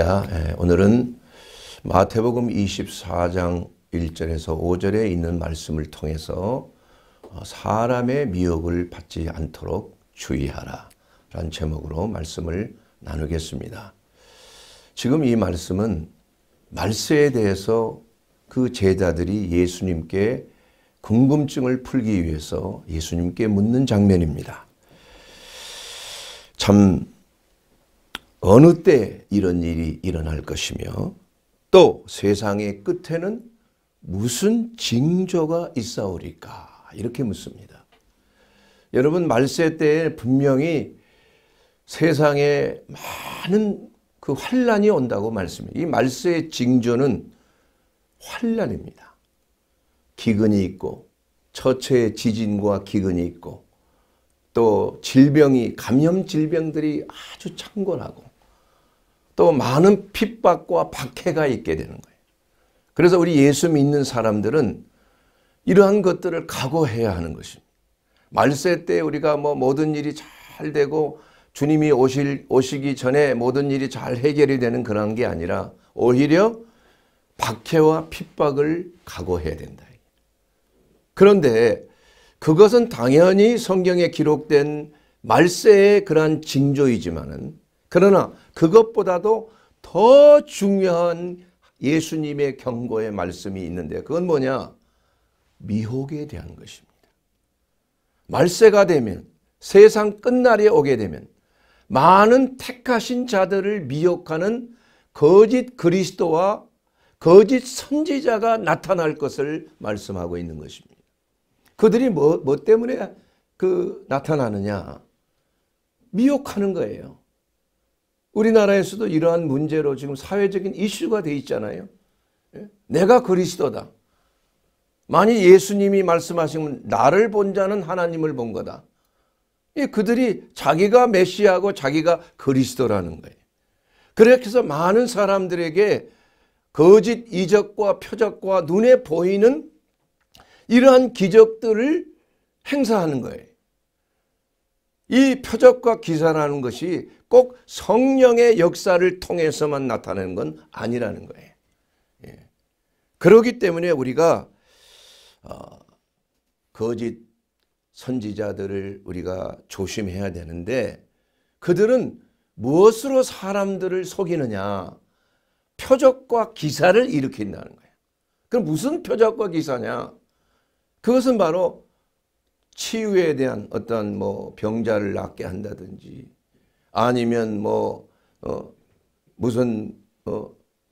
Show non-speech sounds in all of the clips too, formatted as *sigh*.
예, 오늘은 마태복음 24장 1절에서 5절에 있는 말씀을 통해서 어, 사람의 미혹을 받지 않도록 주의하라 라는 제목으로 말씀을 나누겠습니다. 지금 이 말씀은 말세에 대해서 그 제자들이 예수님께 궁금증을 풀기 위해서 예수님께 묻는 장면입니다. 참 어느 때 이런 일이 일어날 것이며 또 세상의 끝에는 무슨 징조가 있사오리까 이렇게 묻습니다. 여러분 말세 때에 분명히 세상에 많은 그 환란이 온다고 말씀해요. 이 말세의 징조는 환란입니다. 기근이 있고 처체의 지진과 기근이 있고 또 질병이 감염 질병들이 아주 창궐하고 또 많은 핍박과 박해가 있게 되는 거예요. 그래서 우리 예수 믿는 사람들은 이러한 것들을 각오해야 하는 것입니다. 말세 때 우리가 뭐 모든 일이 잘 되고 주님이 오실, 오시기 전에 모든 일이 잘 해결이 되는 그런 게 아니라 오히려 박해와 핍박을 각오해야 된다. 그런데 그것은 당연히 성경에 기록된 말세의 그러한 징조이지만은 그러나 그것보다도 더 중요한 예수님의 경고의 말씀이 있는데 그건 뭐냐? 미혹에 대한 것입니다. 말세가 되면 세상 끝날에 오게 되면 많은 택하신 자들을 미혹하는 거짓 그리스도와 거짓 선지자가 나타날 것을 말씀하고 있는 것입니다. 그들이 뭐, 뭐 때문에 그 나타나느냐? 미혹하는 거예요. 우리나라에서도 이러한 문제로 지금 사회적인 이슈가 돼 있잖아요. 예? 내가 그리스도다. 만일 예수님이 말씀하시면 나를 본 자는 하나님을 본 거다. 그들이 자기가 메시아고 자기가 그리스도라는 거예요. 그렇게 해서 많은 사람들에게 거짓 이적과 표적과 눈에 보이는 이러한 기적들을 행사하는 거예요. 이 표적과 기사라는 것이 꼭 성령의 역사를 통해서만 나타나는 건 아니라는 거예요. 예. 그러기 때문에 우리가 어, 거짓 선지자들을 우리가 조심해야 되는데 그들은 무엇으로 사람들을 속이느냐 표적과 기사를 일으킨다는 거예요. 그럼 무슨 표적과 기사냐? 그것은 바로 치유에 대한 어떤 뭐 병자를 낫게 한다든지 아니면 뭐 어, 무슨 어,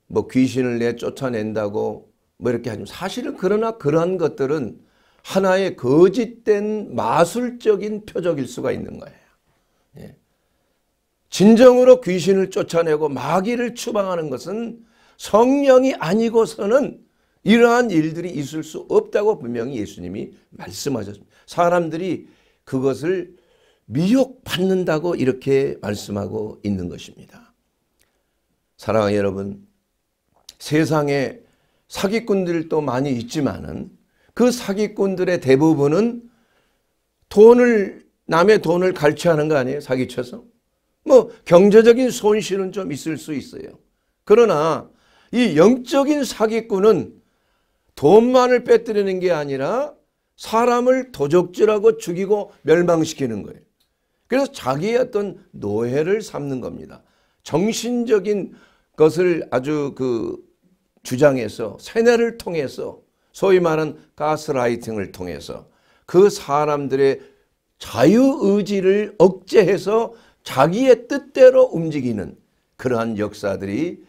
뭐 귀신을 내 쫓아낸다고 뭐 이렇게 하지만 사실은 그러나 그러한 것들은 하나의 거짓된 마술적인 표적일 수가 있는 거예요. 예. 진정으로 귀신을 쫓아내고 마귀를 추방하는 것은 성령이 아니고서는 이러한 일들이 있을 수 없다고 분명히 예수님이 말씀하셨습니다. 사람들이 그것을 미혹받는다고 이렇게 말씀하고 있는 것입니다. 사랑하는 여러분, 세상에 사기꾼들도 많이 있지만은 그 사기꾼들의 대부분은 돈을 남의 돈을 갈취하는 거 아니에요? 사기쳐서. 뭐 경제적인 손실은 좀 있을 수 있어요. 그러나 이 영적인 사기꾼은 돈만을 빼뜨리는 게 아니라 사람을 도적질하고 죽이고 멸망시키는 거예요. 그래서 자기의 어떤 노예를 삼는 겁니다. 정신적인 것을 아주 그 주장해서 세뇌를 통해서 소위 말하는 가스라이팅을 통해서 그 사람들의 자유의지를 억제해서 자기의 뜻대로 움직이는 그러한 역사들이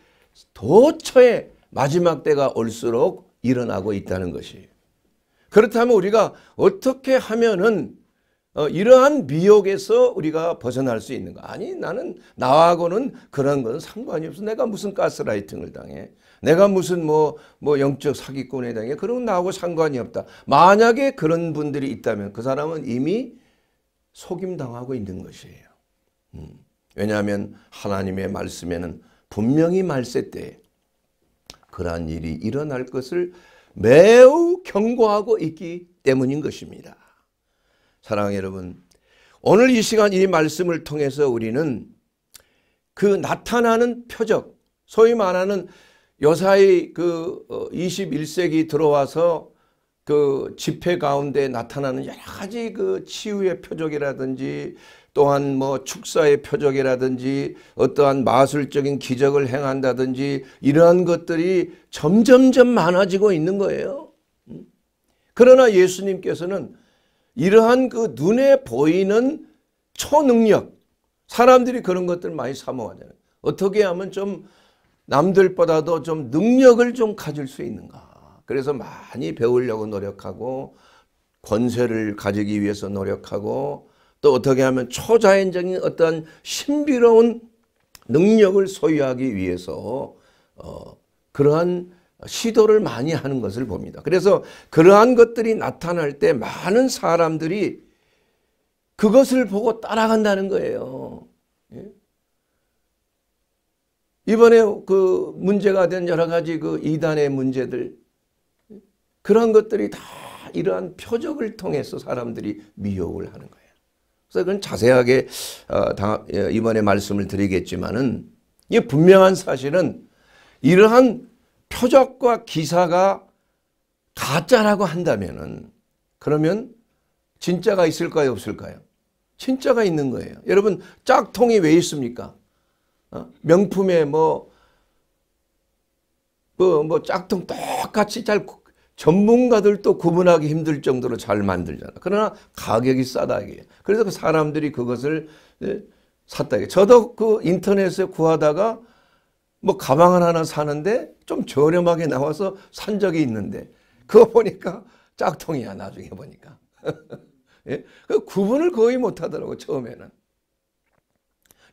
도처에 마지막 때가 올수록 일어나고 있다는 것이 그렇다면 우리가 어떻게 하면은 어, 이러한 미혹에서 우리가 벗어날 수 있는가? 아니 나는 나하고는 그런 건 상관이 없어. 내가 무슨 가스라이팅을 당해? 내가 무슨 뭐뭐 뭐 영적 사기꾼에 당해? 그런 건 나하고 상관이 없다. 만약에 그런 분들이 있다면 그 사람은 이미 속임당하고 있는 것이에요. 음. 왜냐하면 하나님의 말씀에는 분명히 말세 때 그러한 일이 일어날 것을 매우 경고하고 있기 때문인 것입니다. 사랑하 여러분 오늘 이 시간 이 말씀을 통해서 우리는 그 나타나는 표적 소위 말하는 여사이그 21세기 어, 들어와서 그 집회 가운데 나타나는 여러 가지 그 치유의 표적이라든지 또한 뭐 축사의 표적이라든지 어떠한 마술적인 기적을 행한다든지 이러한 것들이 점점점 많아지고 있는 거예요. 음? 그러나 예수님께서는 이러한 그 눈에 보이는 초능력 사람들이 그런 것들 많이 사모하잖아요. 어떻게 하면 좀 남들보다도 좀 능력을 좀 가질 수 있는가. 그래서 많이 배우려고 노력하고 권세를 가지기 위해서 노력하고 또 어떻게 하면 초자연적인 어떤 신비로운 능력을 소유하기 위해서 어, 그러한 시도를 많이 하는 것을 봅니다. 그래서 그러한 것들이 나타날 때 많은 사람들이 그것을 보고 따라간다는 거예요. 예? 이번에 그 문제가 된 여러 가지 그 이단의 문제들 그런 것들이 다 이러한 표적을 통해서 사람들이 미혹을 하는 거예요. 그래서 그건 자세하게 어, 예, 이번에 말씀을 드리겠지만은 이 분명한 사실은 이러한 표적과 기사가 가짜라고 한다면은 그러면 진짜가 있을까요 없을까요? 진짜가 있는 거예요. 여러분 짝퉁이 왜 있습니까? 어? 명품에 뭐, 뭐, 뭐 짝퉁 똑같이 잘 전문가들도 구분하기 힘들 정도로 잘 만들잖아. 그러나 가격이 싸다 이게. 그래서 그 사람들이 그것을 예, 샀다 이게. 저도 그 인터넷에 구하다가 뭐 가방을 하나 사는데 좀 저렴하게 나와서 산 적이 있는데 그거 보니까 짝퉁이야 나중에 보니까 *laughs* 예? 그 구분을 거의 못하더라고 처음에는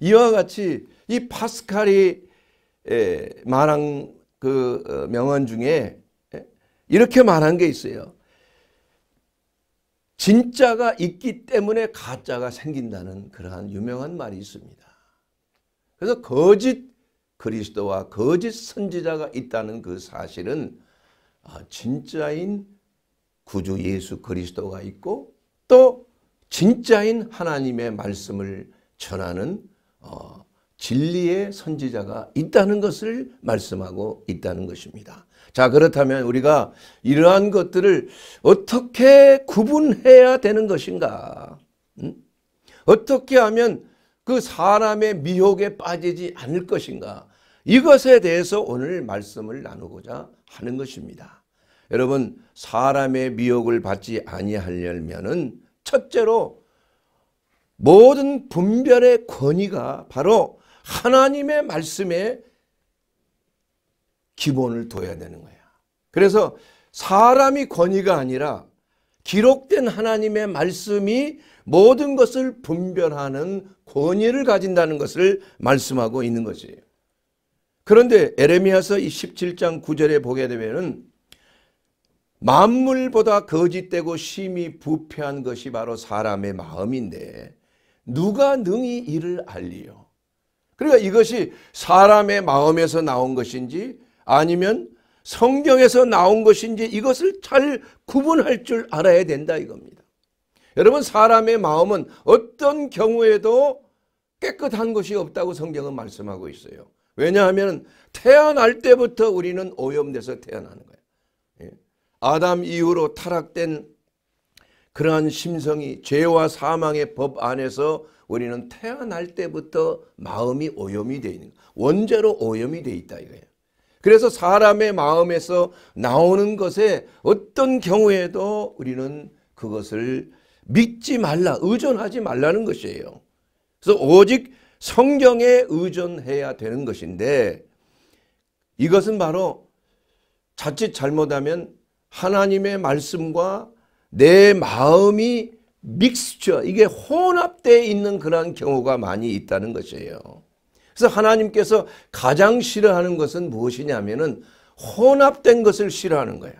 이와 같이 이 파스칼이 예, 말한 그 어, 명언 중에 예? 이렇게 말한 게 있어요 진짜가 있기 때문에 가짜가 생긴다는 그러한 유명한 말이 있습니다 그래서 거짓 그리스도와 거짓 선지자가 있다는 그 사실은 아, 진짜인 구주 예수 그리스도가 있고 또 진짜인 하나님의 말씀을 전하는 어, 진리의 선지자가 있다는 것을 말씀하고 있다는 것입니다. 자 그렇다면 우리가 이러한 것들을 어떻게 구분해야 되는 것인가? 음? 어떻게 하면 그 사람의 미혹에 빠지지 않을 것인가? 이것에 대해서 오늘 말씀을 나누고자 하는 것입니다. 여러분 사람의 미혹을 받지 아니하려면 첫째로 모든 분별의 권위가 바로 하나님의 말씀에 기본을 둬야 되는 거야. 그래서 사람이 권위가 아니라 기록된 하나님의 말씀이 모든 것을 분별하는 권위를 가진다는 것을 말씀하고 있는 것이에요. 그런데 에레미아서 17장 9절에 보게 되면은 만물보다 거짓되고 심히 부패한 것이 바로 사람의 마음인데 누가 능히 이를 알리요? 그러니까 이것이 사람의 마음에서 나온 것인지 아니면 성경에서 나온 것인지 이것을 잘 구분할 줄 알아야 된다 이겁니다. 여러분 사람의 마음은 어떤 경우에도 깨끗한 것이 없다고 성경은 말씀하고 있어요. 왜냐하면 태어날 때부터 우리는 오염돼서 태어나는 거예요. 아담 이후로 타락된 그러한 심성이 죄와 사망의 법 안에서 우리는 태어날 때부터 마음이 오염이 되어 있는 거예요. 원죄로 오염이 되어 있다 이거예요. 그래서 사람의 마음에서 나오는 것에 어떤 경우에도 우리는 그것을 믿지 말라 의존하지 말라는 것이에요. 그래서 오직 성경에 의존해야 되는 것인데 이것은 바로 자칫 잘못하면 하나님의 말씀과 내 마음이 믹스처 이게 혼합되어 있는 그런 경우가 많이 있다는 것이에요. 그래서 하나님께서 가장 싫어하는 것은 무엇이냐면은 혼합된 것을 싫어하는 거야.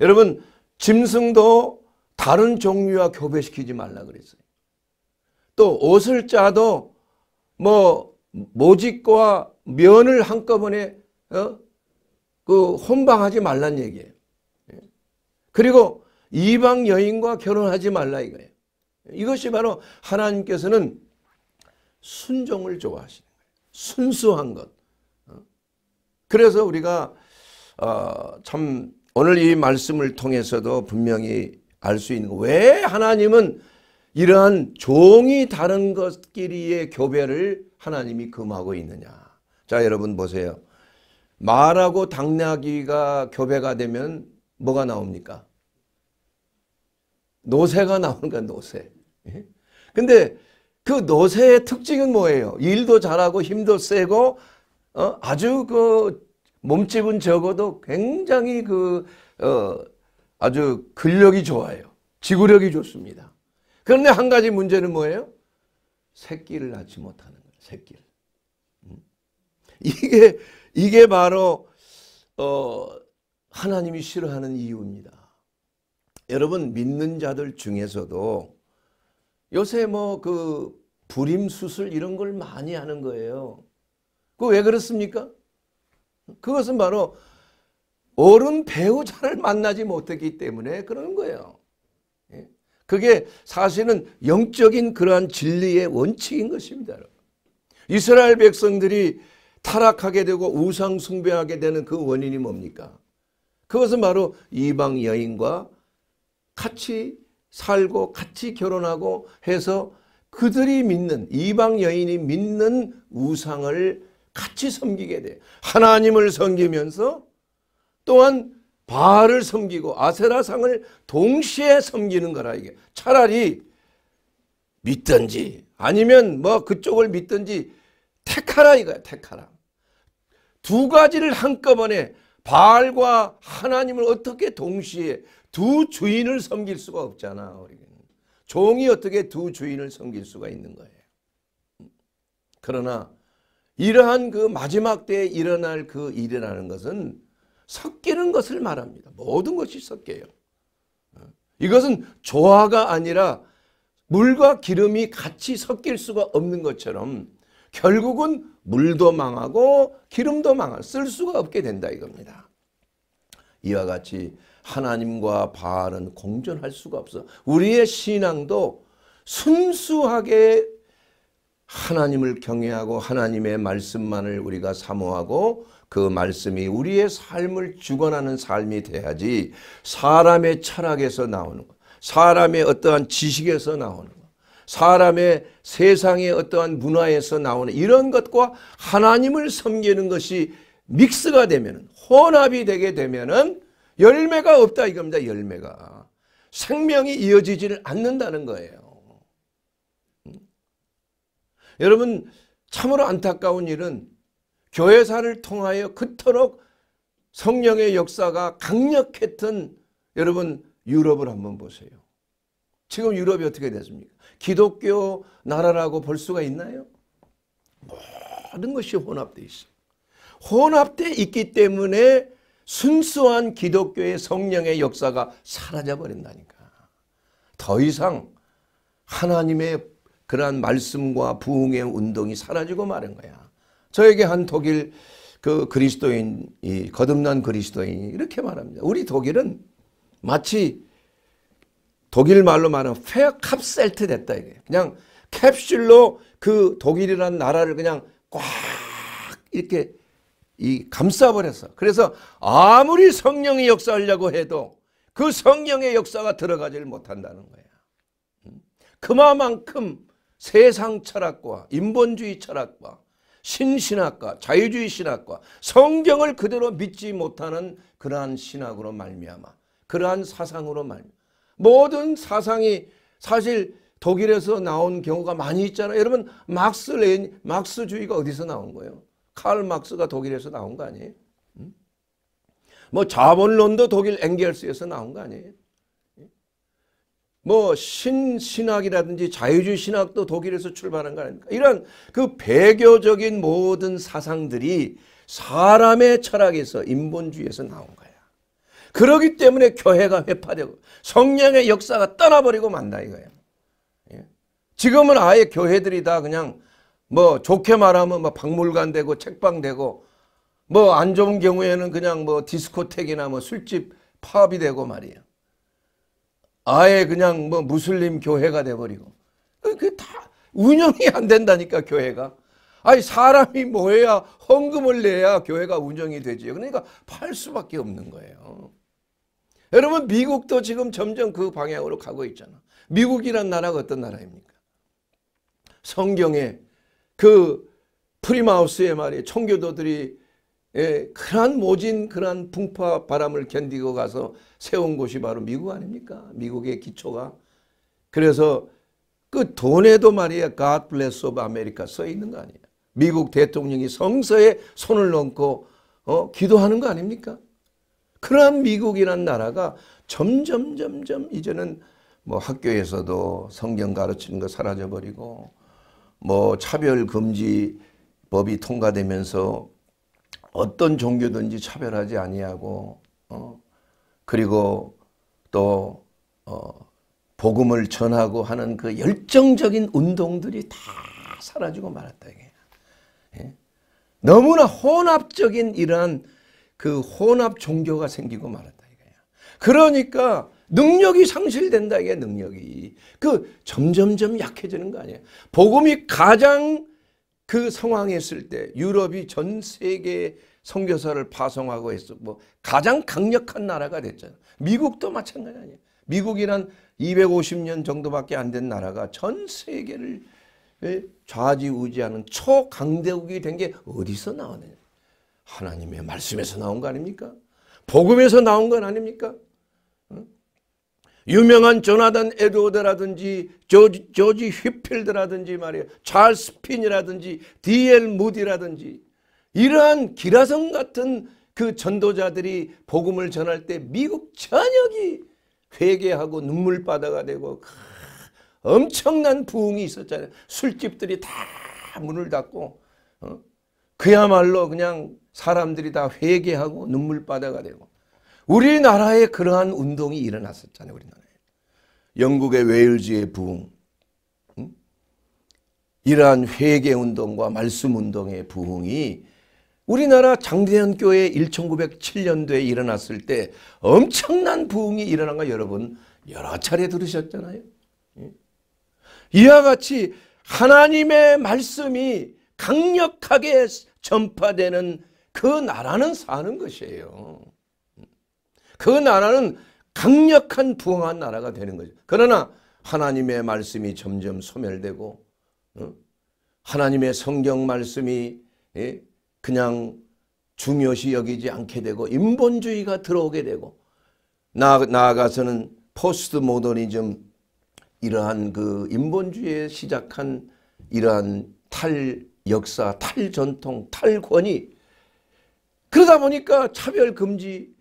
여러분 짐승도 다른 종류와 교배시키지 말라 그랬어요. 또 옷을 짜도 뭐 모직과 면을 한꺼번에 어? 그 혼방하지 말란 얘기예요. 예. 그리고 이방 여인과 결혼하지 말라 이거예요. 이것이 바로 하나님께서는 순종을 좋아하시는 거예요. 순수한 것. 어? 그래서 우리가 어, 참 오늘 이 말씀을 통해서도 분명히 알 수 있는 거. 왜 하나님은 이러한 종이 다른 것끼리의 교배를 하나님이 금하고 있느냐. 자 여러분 보세요. 말하고 당나귀가 교배가 되면 뭐가 나옵니까? 노새가 나오는 건 노새. 예? 근데 그 노새의 특징은 뭐예요? 일도 잘하고 힘도 세고 어? 아주 그 몸집은 적어도 굉장히 그 어, 아주 근력이 좋아요. 지구력이 좋습니다. 그런데 한 가지 문제는 뭐예요? 새끼를 낳지 못하는 거예요. 새끼를. 음? 이게 이게 바로 어, 하나님이 싫어하는 이유입니다. 여러분 믿는 자들 중에서도 요새 뭐 그 불임 수술 이런 걸 많이 하는 거예요. 그 왜 그렇습니까? 그것은 바로 어른 배우자를 만나지 못했기 때문에 그런 거예요. 그게 사실은 영적인 그러한 진리의 원칙인 것입니다. 이스라엘 백성들이 타락하게 되고 우상 숭배하게 되는 그 원인이 뭡니까? 그것은 바로 이방 여인과 같이 살고 같이 결혼하고 해서 그들이 믿는 이방 여인이 믿는 우상을 같이 섬기게 돼 하나님을 섬기면서 또한 바알을 섬기고 아세라상을 동시에 섬기는 거라 이게 차라리 믿든지 아니면 뭐 그쪽을 믿든지 택하라 이거야 택하라 두 가지를 한꺼번에 바알과 하나님을 어떻게 동시에 두 주인을 섬길 수가 없잖아 우리는 종이 어떻게 두 주인을 섬길 수가 있는 거예요 그러나 이러한 그 마지막 때에 일어날 그 일이라는 것은 섞이는 것을 말합니다. 모든 것이 섞여요. 어. 이것은 조화가 아니라 물과 기름이 같이 섞일 수가 없는 것처럼 결국은 물도 망하고 기름도 망할 쓸 수가 없게 된다 이겁니다. 이와 같이 하나님과 바알은 공존할 수가 없어. 우리의 신앙도 순수하게 하나님을 경외하고 하나님의 말씀만을 우리가 사모하고 그 말씀이 우리의 삶을 주관하는 삶이 돼야지 사람의 철학에서 나오는 것, 사람의 어떠한 지식에서 나오는 것, 사람의 세상의 어떠한 문화에서 나오는 이런 것과 하나님을 섬기는 것이 믹스가 되면 혼합이 되게 되면 열매가 없다 이겁니다. 열매가. 생명이 이어지지를 않는다는 거예요. 음? 여러분 참으로 안타까운 일은 교회사를 통하여 그토록 성령의 역사가 강력했던 여러분 유럽을 한번 보세요. 지금 유럽이 어떻게 됐습니까? 기독교 나라라고 볼 수가 있나요? 모든 것이 혼합되 있어요. 혼합되 있기 때문에 순수한 기독교의 성령의 역사가 사라져 버린다니까. 더 이상 하나님의 그러한 말씀과 부흥의 운동이 사라지고 마른 거야. 저에게 한 독일 그 그리스도인, 이 거듭난 그리스도인 이렇게 말합니다. 우리 독일은 마치 독일 말로 말하면 페어 캡셀트 됐다 이게 그냥 캡슐로 그 독일이라는 나라를 그냥 꽉 이렇게 이 감싸버렸어. 그래서 아무리 성령이 역사하려고 해도 그 성령의 역사가 들어가질 못한다는 거야. 음? 그만큼 세상 철학과 인본주의 철학과 신신학과 자유주의 신학과 성경을 그대로 믿지 못하는 그러한 신학으로 말미암아 그러한 사상으로 말미암아 모든 사상이 사실 독일에서 나온 경우가 많이 있잖아요. 여러분 막스 레인 막스주의가 어디서 나온 거예요? 칼 막스가 독일에서 나온 거 아니에요? 음? 뭐 자본론도 독일 앵겔스에서 나온 거 아니에요? 뭐 신신학이라든지 자유주의 신학도 독일에서 출발한 거 아닙니까? 이런 그 배교적인 모든 사상들이 사람의 철학에서 인본주의에서 나온 거야. 그러기 때문에 교회가 회파되고 성령의 역사가 떠나버리고 만다 이거야. 예? 지금은 아예 교회들이 다 그냥 뭐 좋게 말하면 뭐 박물관 되고 책방 되고 뭐 안 좋은 경우에는 그냥 뭐 디스코텍이나 뭐 술집 팝이 되고 말이에요. 아예 그냥 뭐 무슬림 교회가 돼버리고 그 다 운영이 안 된다니까 교회가 아니 사람이 뭐 해야 헌금을 내야 교회가 운영이 되지 그러니까 팔 수밖에 없는 거예요 여러분 미국도 지금 점점 그 방향으로 가고 있잖아 미국이란 나라가 어떤 나라입니까 성경에 그 프리마우스의 말이 청교도들이 예, 그러한 모진 그러한 풍파 바람을 견디고 가서 세운 곳이 바로 미국 아닙니까? 미국의 기초가. 그래서 그 돈에도 말이야 God bless of America 써 있는 거 아니야. 미국 대통령이 성서에 손을 얹고 어, 기도하는 거 아닙니까? 그러한 미국이란 나라가 점점 점점 이제는 뭐 학교에서도 성경 가르치는 거 사라져버리고 뭐 차별 금지 법이 통과되면서 어떤 종교든지 차별하지 아니하고 어, 그리고 또 어, 복음을 전하고 하는 그 열정적인 운동들이 다 사라지고 말았다 이게. 예? 너무나 혼합적인 이러한 그 혼합 종교가 생기고 말았다 이거야. 그러니까 능력이 상실된다 이게 능력이. 그 점점점 약해지는 거 아니에요. 복음이 가장 그 상황에 있을 때 유럽이 전 세계에 선교사를 파송하고 해서 뭐 가장 강력한 나라가 됐잖아요. 미국도 마찬가지 아니에 미국이란 250년 정도밖에 안 된 나라가 전 세계를 좌지우지하는 초강대국이 된 게 어디서 나오느냐 하나님의 말씀에서 나온 거 아닙니까? 복음에서 나온 건 아닙니까? 유명한 조나단 에드워드라든지 조지, 조지 휘필드라든지 말이에요. 찰스 핀이라든지 디엘 무디라든지 이러한 기라성 같은 그 전도자들이 복음을 전할 때 미국 전역이 회개하고 눈물바다가 되고 엄청난 부흥이 있었잖아요. 술집들이 다 문을 닫고 어? 그야말로 그냥 사람들이 다 회개하고 눈물바다가 되고 우리나라에 그러한 운동이 일어났었잖아요. 우리나라에. 영국의 웨일즈의 부흥. 이러한 회개운동과 말씀운동의 부흥이 우리나라 장대현 교회 1907년도에 일어났을 때 엄청난 부흥이 일어난 거 여러분 여러 차례 들으셨잖아요. 이와 같이 하나님의 말씀이 강력하게 전파되는 그 나라는 사는 것이에요. 그 나라는 강력한 부흥한 나라가 되는 거죠. 그러나 하나님의 말씀이 점점 소멸되고 하나님의 성경 말씀이 예? 그냥 중요시 여기지 않게 되고 인본주의가 들어오게 되고 나아가서는 포스트 모더니즘 이러한 그 인본주의에 시작한 이러한 탈역사, 탈전통, 탈권위 그러다 보니까 차별금지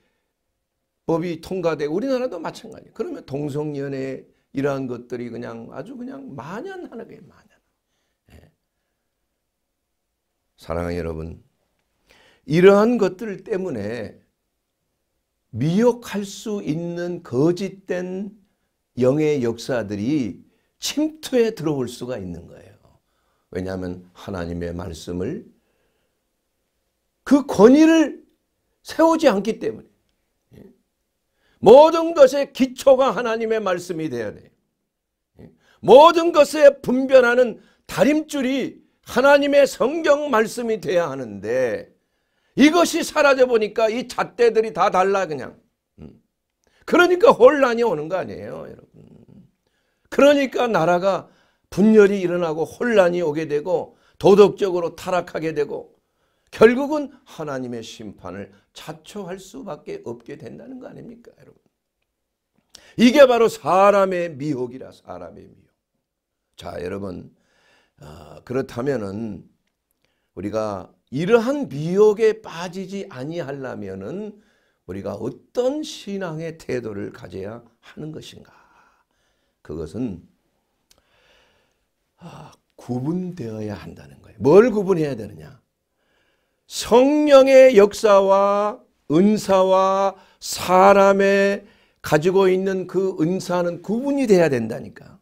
법이 통과돼 우리나라도 마찬가지. 그러면 동성연애 이러한 것들이 그냥 아주 그냥 만연하는 게 만연. 예. 사랑하는 여러분, 이러한 것들 때문에 미혹할 수 있는 거짓된 영의 역사들이 침투에 들어올 수가 있는 거예요. 왜냐하면 하나님의 말씀을 그 권위를 세우지 않기 때문에 모든 것의 기초가 하나님의 말씀이 되어야 돼요. 예. 모든 것에 분별하는 다림줄이 하나님의 성경 말씀이 되어야 하는데 이것이 사라져 보니까 이 잣대들이 다 달라 그냥. 음. 그러니까 혼란이 오는 거 아니에요, 여러분. 그러니까 나라가 분열이 일어나고 혼란이 오게 되고 도덕적으로 타락하게 되고 결국은 하나님의 심판을 자초할 수밖에 없게 된다는 거 아닙니까 여러분. 이게 바로 사람의 미혹이라 사람의 미혹. 자 여러분 어, 그렇다면은 우리가 이러한 미혹에 빠지지 아니하려면은 우리가 어떤 신앙의 태도를 가져야 하는 것인가? 그것은 아, 구분되어야 한다는 거예요. 뭘 구분해야 되느냐? 성령의 역사와 은사와 사람의 가지고 있는 그 은사는 구분이 돼야 된다니까.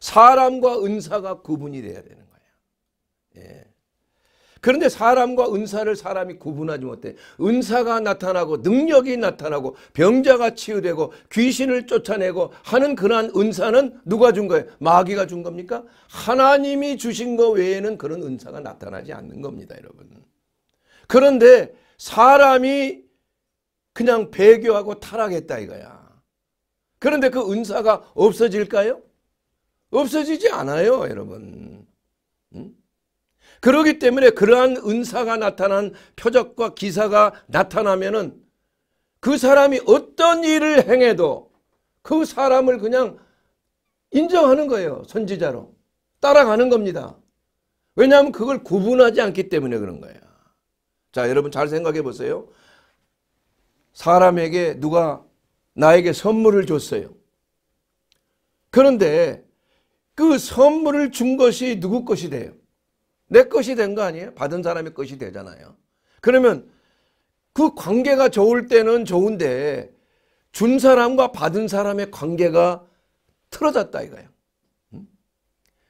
사람과 은사가 구분이 돼야 되는 거야. 예. 그런데 사람과 은사를 사람이 구분하지 못해. 은사가 나타나고 능력이 나타나고 병자가 치유되고 귀신을 쫓아내고 하는 그러한 은사는 누가 준 거예요? 마귀가 준 겁니까? 하나님이 주신 거 외에는 그런 은사가 나타나지 않는 겁니다, 여러분. 그런데 사람이 그냥 배교하고 타락했다 이거야. 그런데 그 은사가 없어질까요? 없어지지 않아요 여러분. 그러기 때문에 그러한 은사가 나타난 표적과 기사가 나타나면은 그 사람이 어떤 일을 행해도 그 사람을 그냥 인정하는 거예요. 선지자로. 따라가는 겁니다. 왜냐하면 그걸 구분하지 않기 때문에 그런 거예요. 자, 여러분 잘 생각해 보세요. 사람에게 누가 나에게 선물을 줬어요. 그런데 그 선물을 준 것이 누구 것이 돼요? 내 것이 된 거 아니에요? 받은 사람의 것이 되잖아요. 그러면 그 관계가 좋을 때는 좋은데 준 사람과 받은 사람의 관계가 틀어졌다 이거예요.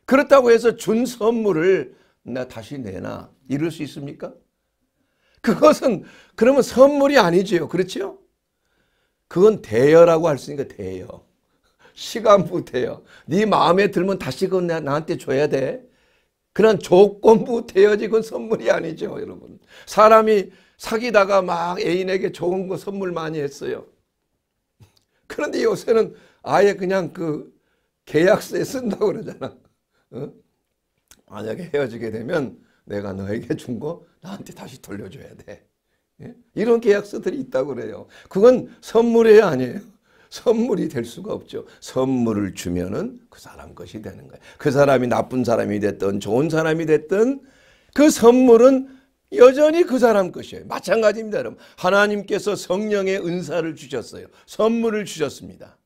그렇다고 해서 준 선물을 나 다시 내놔 이럴 수 있습니까? 그것은 그러면 선물이 아니지요. 그렇지 그건 대여라고 할 수 있으니까 대여. 시간부 대여. 네 마음에 들면 다시 그건 나한테 줘야 돼. 그런 조건부 대여지 그건 선물이 아니죠. 여러분. 사람이 사귀다가 막 애인에게 좋은 거 선물 많이 했어요. 그런데 요새는 아예 그냥 그 계약서에 쓴다고 그러잖아. 어? 만약에 헤어지게 되면 내가 너에게 준거 나한테 다시 돌려줘야 돼. 예? 이런 계약서들이 있다고 그래요. 그건 선물이 아니에요. 선물이 될 수가 없죠. 선물을 주면은 그 사람 것이 되는 거예요. 그 사람이 나쁜 사람이 됐든 좋은 사람이 됐든 그 선물은 여전히 그 사람 것이에요. 마찬가지입니다. 여러분. 하나님께서 성령의 은사를 주셨어요. 선물을 주셨습니다.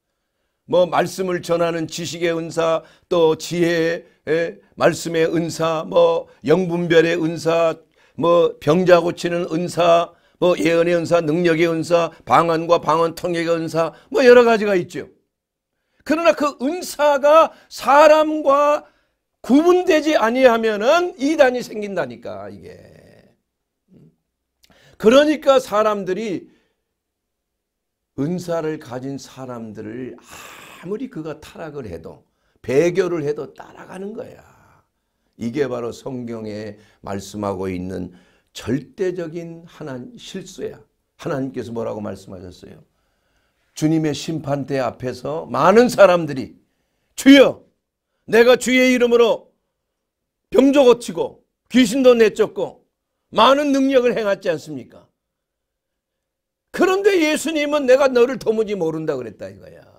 뭐 말씀을 전하는 지식의 은사, 또 지혜의 말씀의 은사, 뭐 영분별의 은사, 뭐 병자 고치는 은사, 뭐 예언의 은사, 능력의 은사, 방언과 방언 통역의 은사 뭐 여러 가지가 있죠. 그러나 그 은사가 사람과 구분되지 아니하면은 이단이 생긴다니까 이게. 그러니까 사람들이 은사를 가진 사람들을 아무리 그가 타락을 해도 배교를 해도 따라가는 거야. 이게 바로 성경에 말씀하고 있는 절대적인 하나님 실수야. 하나님께서 뭐라고 말씀하셨어요? 주님의 심판대 앞에서 많은 사람들이 주여 내가 주의 이름으로 병도 고치고 귀신도 내쫓고 많은 능력을 행하지 않습니까? 그런데 예수님은 내가 너를 도무지 모른다 그랬다 이거야.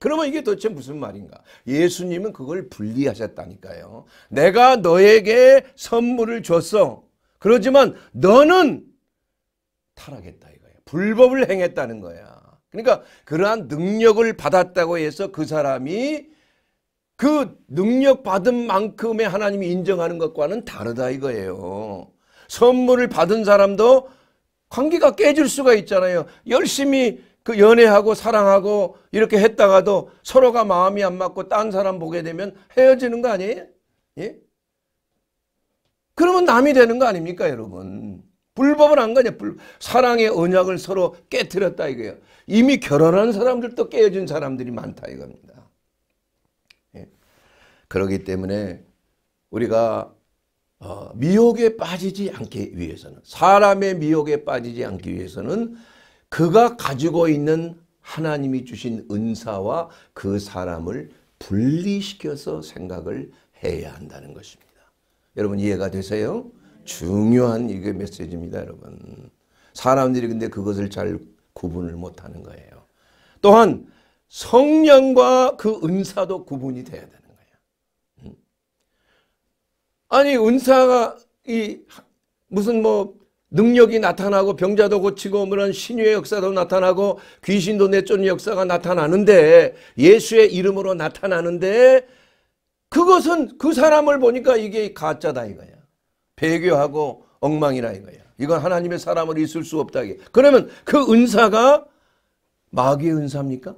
그러면 이게 도대체 무슨 말인가? 예수님은 그걸 분리하셨다니까요. 내가 너에게 선물을 줬어. 그러지만 너는 타락했다 이거예요. 불법을 행했다는 거야. 그러니까 그러한 능력을 받았다고 해서 그 사람이 그 능력 받은 만큼의 하나님이 인정하는 것과는 다르다 이거예요. 선물을 받은 사람도 관계가 깨질 수가 있잖아요. 열심히 그 연애하고 사랑하고 이렇게 했다가도 서로가 마음이 안 맞고 딴 사람 보게 되면 헤어지는 거 아니에요? 예? 그러면 남이 되는 거 아닙니까 여러분? 불법을 한 거냐? 불, 사랑의 언약을 서로 깨뜨렸다 이거예요. 이미 결혼한 사람들도 깨어진 사람들이 많다 이겁니다. 예. 그러기 때문에 우리가 어, 미혹에 빠지지 않기 위해서는 사람의 미혹에 빠지지 않기 위해서는 그가 가지고 있는 하나님이 주신 은사와 그 사람을 분리시켜서 생각을 해야 한다는 것입니다. 여러분 이해가 되세요? 중요한 이게 메시지입니다, 여러분. 사람들이 근데 그것을 잘 구분을 못 하는 거예요. 또한 성령과 그 은사도 구분이 돼야 되는 거예요. 음? 아니 은사가 이 무슨 뭐 능력이 나타나고 병자도 고치고 그런 신유의 역사도 나타나고 귀신도 내쫓는 역사가 나타나는데 예수의 이름으로 나타나는데 그것은 그 사람을 보니까 이게 가짜다 이거야. 배교하고 엉망이라 이거야. 이건 하나님의 사람을 있을 수 없다게. 그러면 그 은사가 마귀의 은사입니까?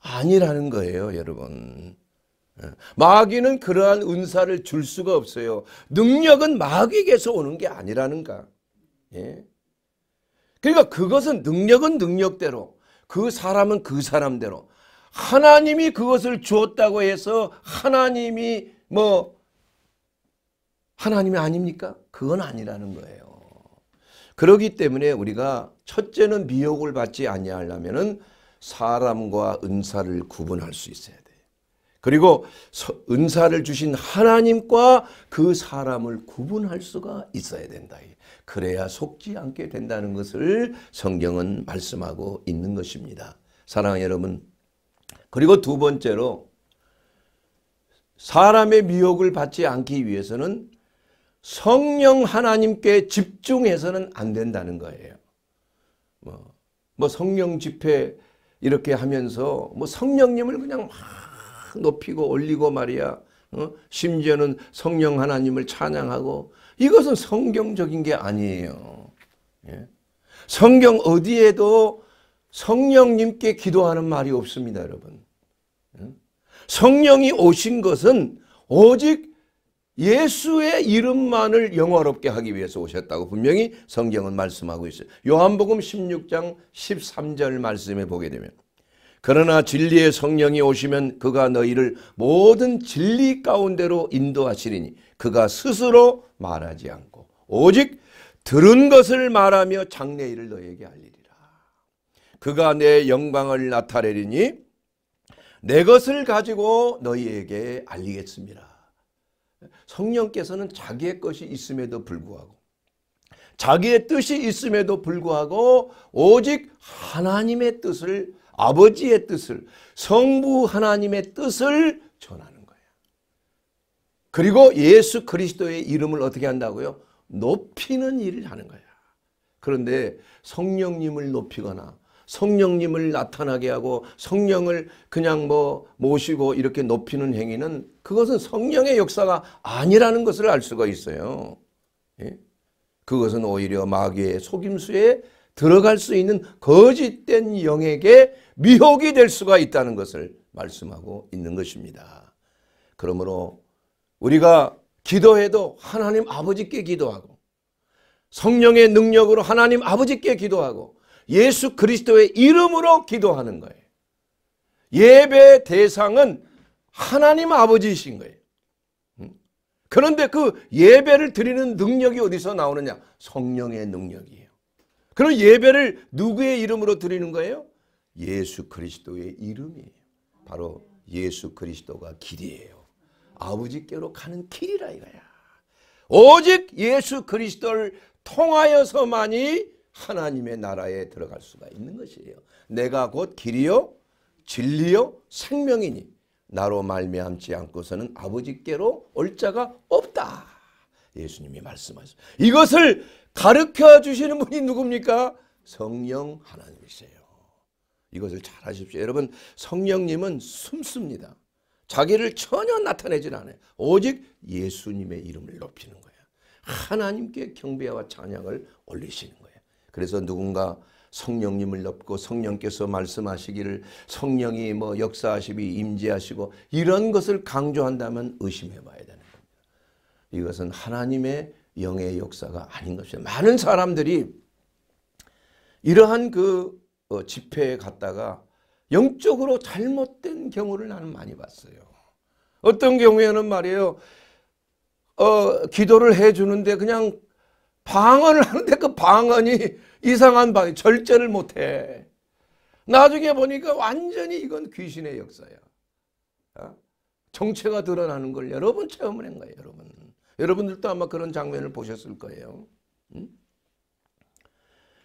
아니라는 거예요 여러분. 예. 마귀는 그러한 은사를 줄 수가 없어요. 능력은 마귀에게서 오는 게 아니라는가. 예? 그러니까 그것은 능력은 능력대로 그 사람은 그 사람대로 하나님이 그것을 주었다고 해서 하나님이 뭐 하나님이 아닙니까? 그건 아니라는 거예요. 그러기 때문에 우리가 첫째는 미혹을 받지 아니하려면 사람과 은사를 구분할 수 있어야 돼요. 그리고 은사를 주신 하나님과 그 사람을 구분할 수가 있어야 된다. 그래야 속지 않게 된다는 것을 성경은 말씀하고 있는 것입니다. 사랑하는 여러분. 그리고 두 번째로 사람의 미혹을 받지 않기 위해서는 성령 하나님께 집중해서는 안 된다는 거예요. 뭐, 뭐 성령 집회 이렇게 하면서 뭐 성령님을 그냥 막 높이고 올리고 말이야. 어? 심지어는 성령 하나님을 찬양하고 이것은 성경적인 게 아니에요. 예? 성경 어디에도 성령님께 기도하는 말이 없습니다, 여러분. 예? 성령이 오신 것은 오직 예수의 이름만을 영화롭게 하기 위해서 오셨다고 분명히 성경은 말씀하고 있어요. 요한복음 16장 13절 말씀에 보게 되면 그러나 진리의 성령이 오시면 그가 너희를 모든 진리 가운데로 인도하시리니 그가 스스로 말하지 않고 오직 들은 것을 말하며 장래일을 너에게 희 알리리라. 그가 내 영광을 나타내리니 내 것을 가지고 너희에게 알리겠습니다. 성령께서는 자기의 것이 있음에도 불구하고 자기의 뜻이 있음에도 불구하고 오직 하나님의 뜻을 아버지의 뜻을 성부 하나님의 뜻을 전하는 거예요. 그리고 예수 그리스도의 이름을 어떻게 한다고요? 높이는 일을 하는 거야. 그런데 성령님을 높이거나 성령님을 나타나게 하고 성령을 그냥 뭐 모시고 이렇게 높이는 행위는 그것은 성령의 역사가 아니라는 것을 알 수가 있어요. 예? 그것은 오히려 마귀의 속임수에 들어갈 수 있는 거짓된 영에게 미혹이 될 수가 있다는 것을 말씀하고 있는 것입니다. 그러므로 우리가 기도해도 하나님 아버지께 기도하고 성령의 능력으로 하나님 아버지께 기도하고 예수 그리스도의 이름으로 기도하는 거예요. 예배 대상은 하나님 아버지이신 거예요. 음. 그런데 그 예배를 드리는 능력이 어디서 나오느냐? 성령의 능력이에요. 그런 예배를 누구의 이름으로 드리는 거예요? 예수 그리스도의 이름이에요. 바로 예수 그리스도가 길이에요. 아버지께로 가는 길이라 이거야. 오직 예수 그리스도를 통하여서만이 하나님의 나라에 들어갈 수가 있는 것이에요. 내가 곧 길이요 진리요 생명이니 나로 말미암지 않고서는 아버지께로 올 자가 없다. 예수님이 말씀하셨어요. 이것을 가르쳐 주시는 분이 누굽니까? 성령 하나님이세요. 이것을 잘 아십시오. 여러분 성령님은 숨습니다. 자기를 전혀 나타내질 않아요. 오직 예수님의 이름을 높이는 거예요. 하나님께 경배와 찬양을 올리시는 거예요. 그래서 누군가 성령님을 높고 성령께서 말씀하시기를 성령이 뭐 역사하시고 임재하시고 이런 것을 강조한다면 의심해 봐야 되는 겁니다. 이것은 하나님의 영의 역사가 아닌 것이죠. 많은 사람들이 이러한 그 어, 집회에 갔다가 영적으로 잘못된 경우를 나는 많이 봤어요. 어떤 경우에는 말이에요. 어, 기도를 해주는데 그냥 방언을 하는데 그 방언이 이상한 방이 절제를 못해. 나중에 보니까 완전히 이건 귀신의 역사야. 어? 정체가 드러나는 걸 여러 분 체험을 한 거예요, 여러분. 여러분들도 아마 그런 장면을 보셨을 거예요. 음?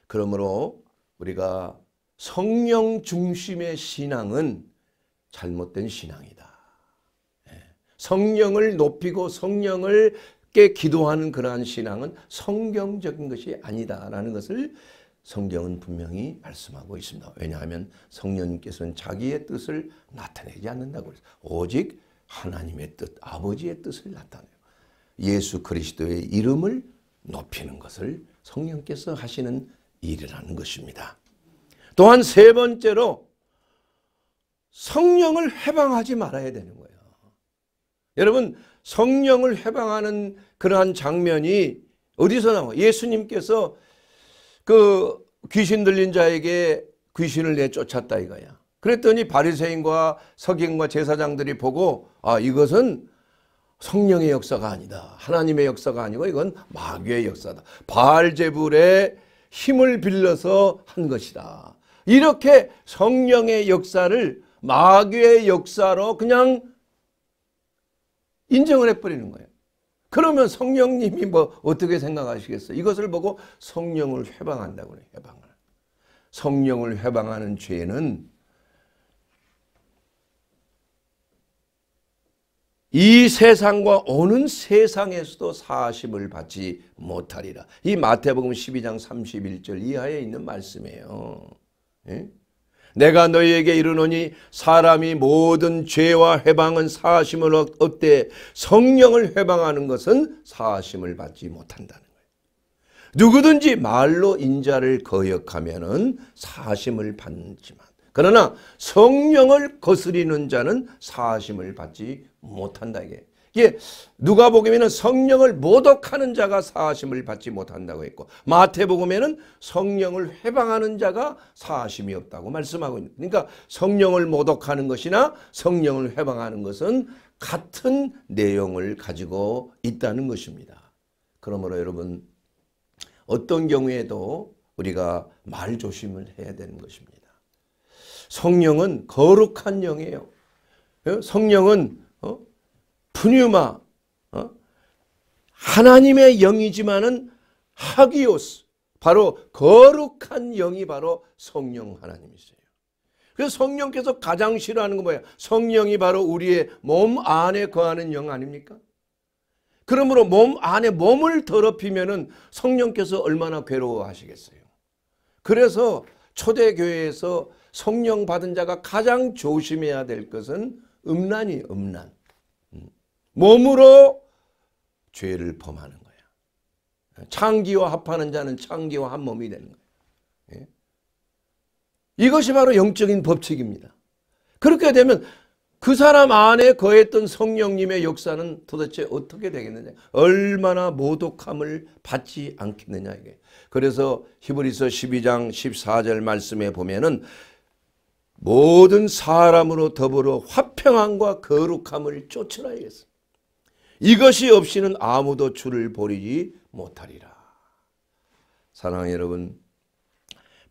그러므로 우리가 성령 중심의 신앙은 잘못된 신앙이다. 예. 성령을 높이고 성령을 깨 기도하는 그러한 신앙은 성경적인 것이 아니다라는 것을 성경은 분명히 말씀하고 있습니다. 왜냐하면 성령님께서는 자기의 뜻을 나타내지 않는다고 해서 오직 하나님의 뜻, 아버지의 뜻을 나타내요. 예수 그리스도의 이름을 높이는 것을 성령께서 하시는 일이라는 것입니다. 또한 세 번째로 성령을 해방하지 말아야 되는 거예요. 여러분 성령을 해방하는 그러한 장면이 어디서 나와? 예수님께서 그 귀신 들린 자에게 귀신을 내쫓았다 이거야. 그랬더니 바리새인과 서기과 제사장들이 보고 아 이것은 성령의 역사가 아니다. 하나님의 역사가 아니고 이건 마귀의 역사다. 바알제불의 힘을 빌려서 한 것이다. 이렇게 성령의 역사를 마귀의 역사로 그냥 인정을 해버리는 거예요. 그러면 성령님이 뭐 어떻게 생각하시겠어요? 이것을 보고 성령을 회방한다고 해요. 회방을. 성령을 회방하는 죄는 이 세상과 오는 세상에서도 사심을 받지 못하리라. 이 마태복음 12장 31절 이하에 있는 말씀이에요. 예? 내가 너희에게 이르노니 사람이 모든 죄와 해방은 사심을 얻되 성령을 해방하는 것은 사심을 받지 못한다는 거예요. 누구든지 말로 인자를 거역하면은 사심을 받지만 그러나 성령을 거스리는 자는 사심을 받지 못한다 이게. 이게 누가복음에는 성령을 모독하는 자가 사하심을 받지 못한다고 했고 마태복음에는 성령을 회방하는 자가 사하심이 없다고 말씀하고 있는 그러니까 성령을 모독하는 것이나 성령을 회방하는 것은 같은 내용을 가지고 있다는 것입니다. 그러므로 여러분 어떤 경우에도 우리가 말 조심을 해야 되는 것입니다. 성령은 거룩한 영이에요. 성령은 푸뉴마 어? 하나님의 영이지만은 하기오스 바로 거룩한 영이 바로 성령 하나님이세요. 그래서 성령께서 가장 싫어하는 건뭐예 성령이 바로 우리의 몸 안에 거하는 영 아닙니까? 그러므로 몸 안에 몸을 더럽히면은 성령께서 얼마나 괴로워하시겠어요. 그래서 초대교회에서 성령 받은 자가 가장 조심해야 될 것은 음란이 음란. 몸으로 죄를 범하는 거야. 창기와 합하는 자는 창기와 한 몸이 되는 거야. 예? 이것이 바로 영적인 법칙입니다. 그렇게 되면 그 사람 안에 거했던 성령님의 역사는 도대체 어떻게 되겠느냐. 얼마나 모독함을 받지 않겠느냐 이게. 그래서 히브리서 12장 14절 말씀에 보면은 모든 사람으로 더불어 화평함과 거룩함을 쫓으라 이랬어. 이것이 없이는 아무도 주를 버리지 못하리라. 사랑하는 여러분,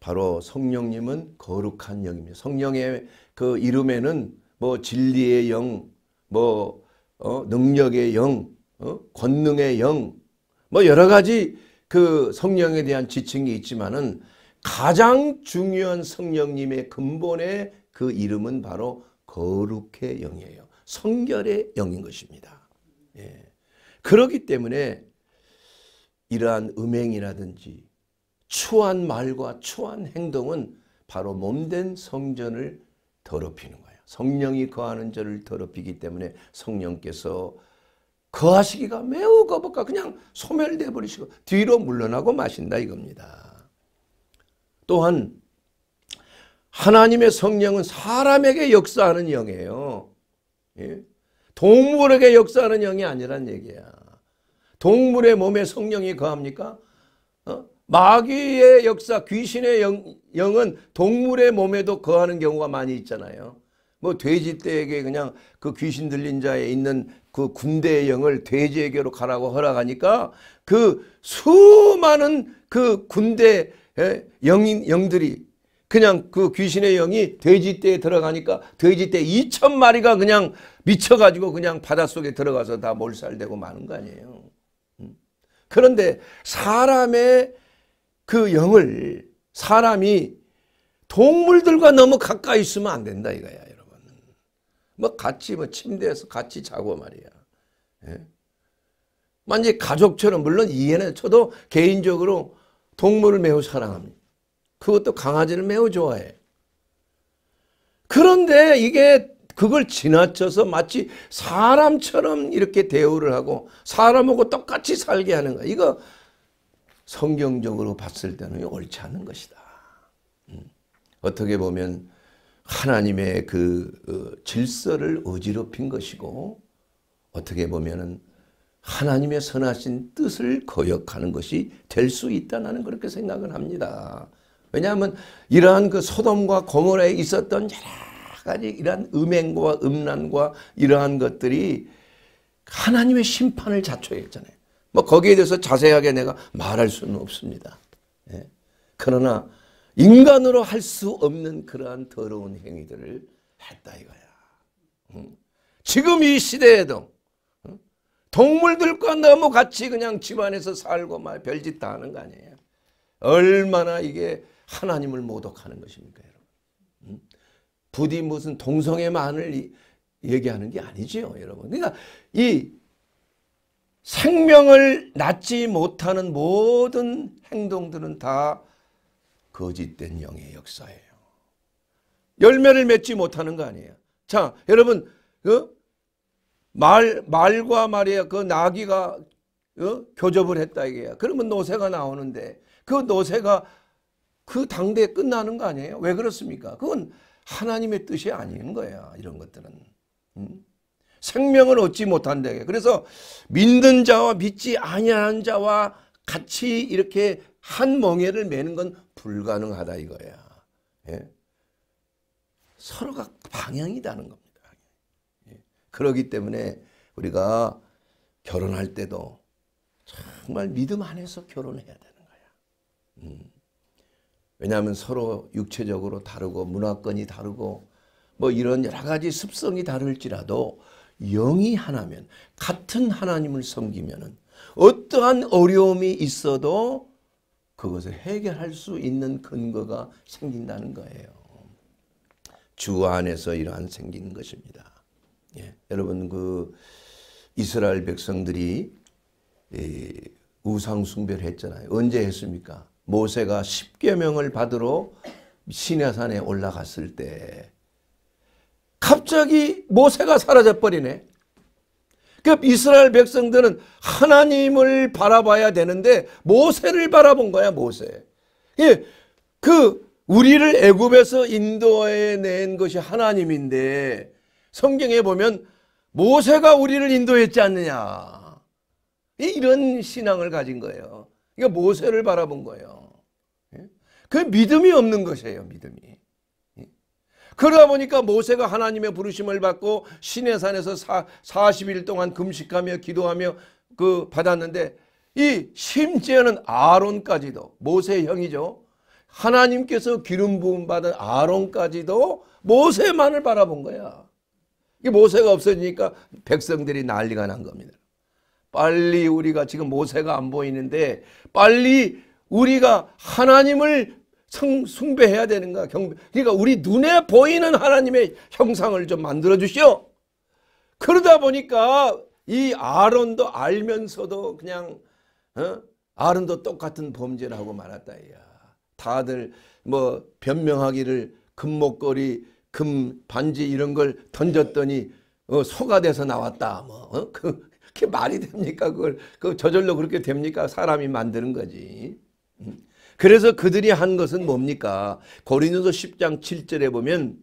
바로 성령님은 거룩한 영입니다. 성령의 그 이름에는 뭐 진리의 영, 뭐 어, 능력의 영, 어, 권능의 영, 뭐 여러 가지 그 성령에 대한 지칭이 있지만은 가장 중요한 성령님의 근본의 그 이름은 바로 거룩의 영이에요. 성결의 영인 것입니다. 예. 그렇기 때문에 이러한 음행이라든지 추한 말과 추한 행동은 바로 몸된 성전을 더럽히는 거예요. 성령이 거하는 저를 더럽히기 때문에 성령께서 거하시기가 매우 거북하 그냥 소멸돼 버리시고 뒤로 물러나고 마신다 이겁니다. 또한 하나님의 성령은 사람에게 역사하는 영이에요. 예? 동물에게 역사하는 영이 아니란 얘기야. 동물의 몸에 성령이 거합니까? 어? 마귀의 역사, 귀신의 영, 은 동물의 몸에도 거하는 경우가 많이 있잖아요. 뭐 돼지 떼에게 그냥 그 귀신 들린 자에 있는 그 군대의 영을 돼지에게로 가라고 허락하니까 그 수많은 그 군대 영, 영들이 그냥 그 귀신의 영이 돼지 떼에 들어가니까 돼지 떼 2천 마리가 그냥 미쳐가지고 그냥 바닷속에 들어가서 다 몰살되고 마는 거 아니에요. 음. 그런데 사람의 그 영을 사람이 동물들과 너무 가까이 있으면 안 된다 이거야 여러분. 뭐 같이 뭐 침대에서 같이 자고 말이야. 예? 만약 가족처럼 물론 이해는 저도 개인적으로 동물을 매우 사랑합니다. 그것도 강아지를 매우 좋아해. 그런데 이게 그걸 지나쳐서 마치 사람처럼 이렇게 대우를 하고 사람하고 똑같이 살게 하는 거 이거 성경적으로 봤을 때는 옳지 않은 것이다. 음. 어떻게 보면 하나님의 그 어, 질서를 어지럽힌 것이고 어떻게 보면 하나님의 선하신 뜻을 거역하는 것이 될 수 있다 나는 그렇게 생각을 합니다. 왜냐하면 이러한 그 소돔과 고모라에 있었던 여러 여러 이러한 음행과 음란과 이러한 것들이 하나님의 심판을 자초했잖아요. 뭐 거기에 대해서 자세하게 내가 말할 수는 없습니다. 예. 그러나 인간으로 할 수 없는 그러한 더러운 행위들을 했다 이거야. 음. 지금 이 시대에도 음, 동물들과 너무 같이 그냥 집안에서 살고 막 별짓 다 하는 거 아니에요. 얼마나 이게 하나님을 모독하는 것입니까 여러분. 부디 무슨 동성애만을 얘기하는 게 아니지요, 여러분. 그러니까 이 생명을 낳지 못하는 모든 행동들은 다 거짓된 영의 역사예요. 열매를 맺지 못하는 거 아니에요. 자, 여러분, 그 말, 말과 말이야, 그 나귀가 어? 교접을 했다 이게야. 그러면 노새가 나오는데 그 노새가 그 당대에 끝나는 거 아니에요? 왜 그렇습니까? 그건 하나님의 뜻이 아닌 거야. 이런 것들은. 음? 생명을 얻지 못한대. 그래서 믿는 자와 믿지 아니하는 자와 같이 이렇게 한 멍에를 매는 건 불가능하다 이거야. 예? 서로가 방향이다는 겁니다. 예? 그러기 때문에 우리가 결혼할 때도 정말 믿음 안에서 결혼해야 되는 거야. 음. 왜냐하면 서로 육체적으로 다르고 문화권이 다르고 뭐 이런 여러 가지 습성이 다를지라도 영이 하나면 같은 하나님을 섬기면은 어떠한 어려움이 있어도 그것을 해결할 수 있는 근거가 생긴다는 거예요. 주 안에서 이러한 생긴 것입니다. 예. 여러분 그 이스라엘 백성들이 우상 숭배를 했잖아요. 언제 했습니까? 모세가 십계명을 받으러 시내산에 올라갔을 때 갑자기 모세가 사라져 버리네. 그러니까 이스라엘 백성들은 하나님을 바라봐야 되는데 모세를 바라본 거야 모세. 예, 그 우리를 애굽에서 인도해 낸 것이 하나님인데 성경에 보면 모세가 우리를 인도했지 않느냐. 이런 신앙을 가진 거예요. 그러니까 모세를 바라본 거예요. 그 믿음이 없는 것이에요. 믿음이. 예. 그러다 보니까 모세가 하나님의 부르심을 받고 시내산에서 사, 40일 동안 금식하며 기도하며 그 받았는데 이 심지어는 아론까지도 모세의 형이죠. 하나님께서 기름 부음 받은 아론까지도 모세만을 바라본 거야. 이 모세가 없어지니까 백성들이 난리가 난 겁니다. 빨리 우리가 지금 모세가 안 보이는데 빨리 우리가 하나님을 성, 숭배해야 되는가? 경배. 그러니까 우리 눈에 보이는 하나님의 형상을 좀 만들어 주시오. 그러다 보니까 이 아론도 알면서도 그냥 어? 아론도 똑같은 범죄를 하고 말았다. 이 야. 다들 뭐 변명하기를 금목걸이, 금 반지 이런 걸 던졌더니 어, 소가 돼서 나왔다. 뭐 어? 그, 그게 말이 됩니까? 그걸 그 저절로 그렇게 됩니까? 사람이 만드는 거지. 음. 그래서 그들이 한 것은 뭡니까? 고린도서 10장 7절에 보면